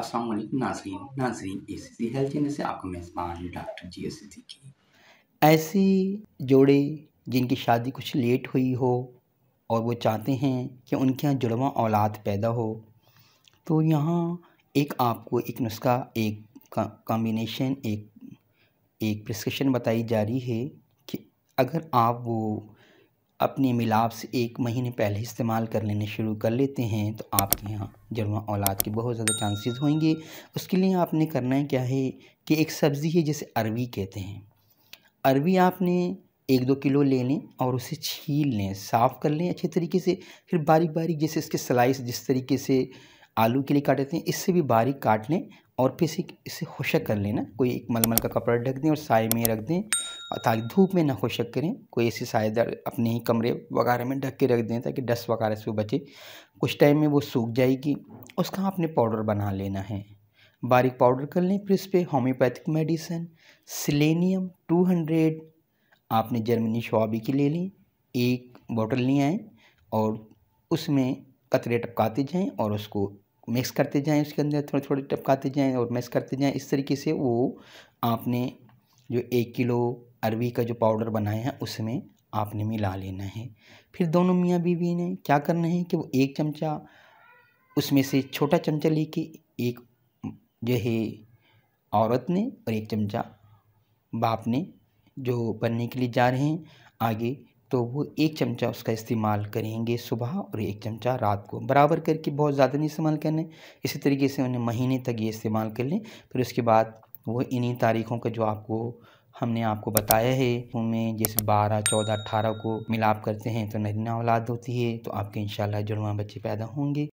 असलम नाजरीन नाजरीन ए सी सी हेल्थ से आपका मेज़बान डॉक्टर जी एस की ऐसे जोड़े जिनकी शादी कुछ लेट हुई हो और वो चाहते हैं कि उनके यहाँ जुड़वा औलाद पैदा हो तो यहाँ एक आपको एक नुस्खा एक कॉम्बिनेशन एक एक प्रिस्क्रिप्शन बताई जा रही है कि अगर आप वो अपने मिलाप से एक महीने पहले इस्तेमाल कर लेने शुरू कर लेते हैं तो आपके यहाँ जुड़वा औलाद के बहुत ज़्यादा चांसेस होंगे उसके लिए आपने करना है क्या है कि एक सब्ज़ी है जिसे अरवी कहते हैं अरवी आपने एक दो किलो ले लें और उसे छील लें साफ़ कर लें अच्छे तरीके से फिर बारीक बारीक जैसे इसके स्लाइस जिस तरीके से आलू के लिए लेते हैं इससे भी बारीक काट लें और फिर इसे इसे खुशक कर लेना कोई एक मलमल का कपड़ा ढक दें और साय में रख दें ताकि धूप में ना खुशक करें कोई ऐसी सायदार अपने ही कमरे वगैरह में ढक के रख दें ताकि डस्ट वगैरह से बचे कुछ टाइम में वो सूख जाएगी उसका आपने पाउडर बना लेना है बारीक पाउडर कर लें फिर उस पर homeopathic medicine selenium two hundred आपने जर्मनी शवाबी की ले ली एक बोतल ले आएँ और उसमें कतरे टपकाते जाएँ और उसको मिक्स करते जाएँ उसके अंदर थोड़े थोड़े टपकाते जाएँ और मिक्स करते जाएँ इस तरीके से वो आपने जो एक किलो अरवी का जो पाउडर बनाया है उसमें आपने मिला लेना है फिर दोनों मियाँ बीवी ने क्या करना है कि वो एक चमचा उसमें से छोटा चमचा लेके एक जो है औरत ने और एक चमचा बाप ने जो बनने के लिए जा रहे हैं आगे तो वो एक चमचा उसका इस्तेमाल करेंगे सुबह और एक चमचा रात को बराबर करके बहुत ज़्यादा नहीं इस्तेमाल करना है इसी तरीके से उन्हें महीने तक ये इस्तेमाल कर लें फिर उसके बाद वो इन्हीं तारीखों के जो आपको हमने आपको बताया है उनमें जैसे बारह चौदह अट्ठारह को मिलाप करते हैं तो नरीना औलाद होती है तो आपके इंशाल्लाह जुड़वा बच्चे पैदा होंगे